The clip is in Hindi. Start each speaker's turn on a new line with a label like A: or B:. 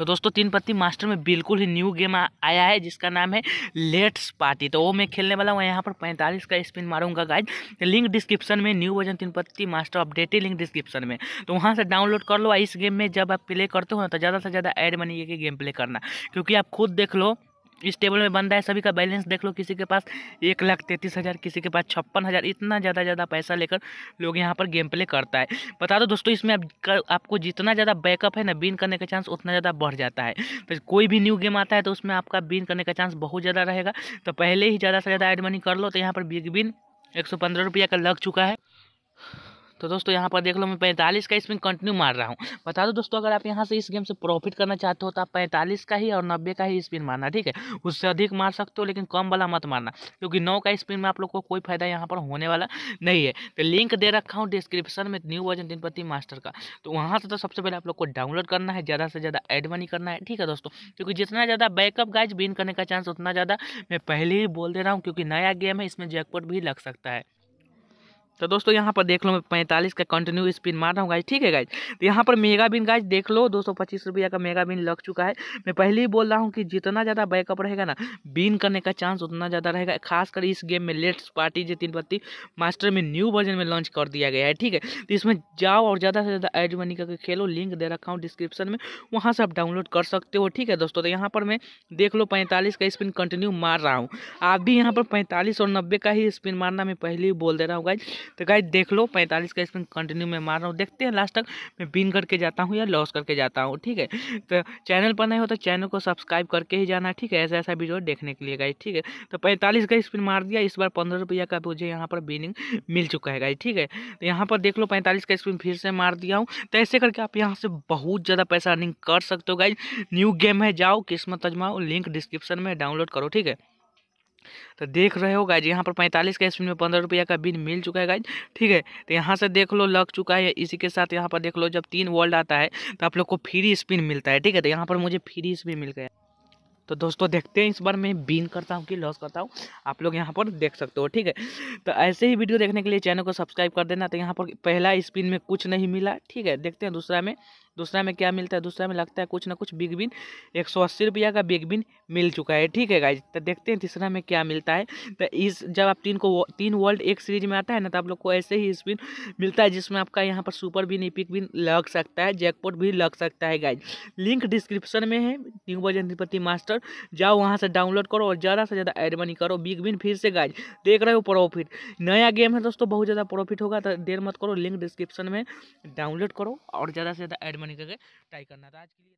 A: तो दोस्तों तीन पत्ती मास्टर में बिल्कुल ही न्यू गेम आया है जिसका नाम है लेट्स पार्टी तो वो मैं खेलने वाला हूँ यहाँ पर पैंतालीस का स्पिन मारूंगा गाइज लिंक डिस्क्रिप्शन में new version Teen Patti master updated link description में तो वहाँ से डाउनलोड कर लो इस गेम में जब आप प्ले करते हो ना तो ज़्यादा से ज़्यादा ऐड बनी गेम प्ले करना क्योंकि आप खुद देख लो इस टेबल में बन रहा है सभी का बैलेंस देख लो किसी के पास एक लाख तैंतीस हज़ार किसी के पास छप्पन हज़ार इतना ज़्यादा ज़्यादा पैसा लेकर लोग यहाँ पर गेम प्ले करता है बता दो दोस्तों इसमें आप कर, आपको जितना ज़्यादा बैकअप है ना बिन करने का चांस उतना ज़्यादा बढ़ जाता है तो कोई भी न्यू गेम आता है तो उसमें आपका बिन करने का चांस बहुत ज़्यादा रहेगा तो पहले ही ज़्यादा से ज़्यादा एड मनी कर लो तो यहाँ पर बिग बिन एक सौ पंद्रह रुपया का लग चुका है तो दोस्तों यहाँ पर देख लो मैं पैंतालीस का इसमें कंटिन्यू मार रहा हूँ बता दो दोस्तों अगर आप यहाँ से इस गेम से प्रॉफिट करना चाहते हो तो आप पैंतालीस का ही और नब्बे का ही स्पिन मारना ठीक है उससे अधिक मार सकते हो लेकिन कम वाला मत मारना क्योंकि नौ का स्पिन में आप लोग को कोई फायदा यहाँ पर होने वाला नहीं है तो लिंक दे रखा हूँ डिस्क्रिप्शन में न्यू वर्जन तिनपति मास्टर का तो वहाँ से तो सबसे पहले आप लोग को डाउनलोड करना है ज़्यादा से ज़्यादा एड मनी करना है ठीक है दोस्तों क्योंकि जितना ज़्यादा बैकअप गाइज बिन करने का चांस उतना ज़्यादा मैं पहले ही बोल दे रहा हूँ क्योंकि नया गेम है इसमें जैकपोट भी लग सकता है तो दोस्तों यहाँ पर देख लो मैं पैंतालीस का कंटिन्यू स्पिन मार रहा हूँ गाइज ठीक है गाइज तो यहाँ पर मेगा बिन गाइज देख लो दो सौ पच्चीस रुपया का मेगा बिन लग चुका है मैं पहले ही बोल रहा हूँ कि जितना ज़्यादा बैकअप रहेगा ना बिन करने का चांस उतना ज़्यादा रहेगा खासकर इस गेम में लेट्स पार्टी जी तीन पत्ती मास्टर में न्यू वर्जन में लॉन्च कर दिया गया है ठीक है तो इसमें जाओ और ज़्यादा से ज़्यादा एड मनी करके खेलो लिंक दे रखा हूँ डिस्क्रिप्शन में वहाँ से आप डाउनलोड कर सकते हो ठीक है दोस्तों तो यहाँ पर मैं देख लो पैंतालीस का स्पिन कंटिन्यू मार रहा हूँ आप भी यहाँ पर पैंतालीस और नब्बे का ही स्पिन मारना मैं पहले ही बोल दे रहा हूँ गाइज तो गाइज देख लो पैंतालीस का स्पिन कंटिन्यू मैं मार रहा हूँ देखते हैं लास्ट तक मैं विन करके जाता हूँ या लॉस करके जाता हूँ ठीक है तो चैनल पर नहीं हो तो चैनल को सब्सक्राइब करके ही जाना ठीक है ऐसा ऐसा वीडियो देखने के लिए गाइज ठीक है तो पैंतालीस का स्पिन मार दिया इस बार पंद्रह रुपया का मुझे यहाँ पर बिनिंग मिल चुका है गाइज ठीक है तो यहाँ पर देख लो पैंतालीस का स्पिन फिर से मार दिया हूँ तो ऐसे करके आप यहाँ से बहुत ज़्यादा पैसा अर्निंग कर सकते हो गाइज न्यू गेम है जाओ किस्मत अजमाओ लिंक डिस्क्रिप्शन में डाउनलोड करो ठीक है तो देख रहे हो गाइज यहाँ पर पैंतालीस का स्पिन में पंद्रह रुपया का बिन मिल चुका है गाइज ठीक है तो यहाँ से देख लो लग चुका है इसी के साथ यहाँ पर देख लो जब तीन वर्ल्ड आता है तो आप लोग को फ्री स्पिन मिलता है ठीक है तो यहाँ पर मुझे फ्री स्पिन मिल गया तो दोस्तों देखते हैं इस बार मैं बीन करता हूँ कि लॉस करता हूँ आप लोग यहाँ पर देख सकते हो ठीक है तो ऐसे ही वीडियो देखने के लिए चैनल को सब्सक्राइब कर देना तो यहाँ पर पहला स्पिन में कुछ नहीं मिला ठीक है देखते हैं दूसरा में दूसरा में क्या मिलता है दूसरा में लगता है कुछ ना कुछ बिग बिन एक सौ अस्सी रुपया का बिग बिन मिल चुका है ठीक है गाइज तो देखते हैं तीसरा में क्या मिलता है तो इस जब आप तीन को तीन वर्ल्ड एक सीरीज में आता है ना तो आप लोग को ऐसे ही स्पिन मिलता है जिसमें आपका यहाँ पर सुपर बिन इपिक बिन लग सकता है जैकपोर्ट भी लग सकता है गाइज लिंक डिस्क्रिप्शन में है न्यू बजनपति मास्टर जाओ वहाँ से डाउनलोड करो और ज़्यादा से ज़्यादा एड मनी करो बिग बिन फिर से गाइज देख रहे हो प्रॉफिट नया गेम है दोस्तों बहुत ज़्यादा प्रॉफिट होगा तो देर मत करो लिंक डिस्क्रिप्शन में डाउनलोड करो और ज़्यादा से ज़्यादा एड मनी करके ट्राई करना था तो आज के लिए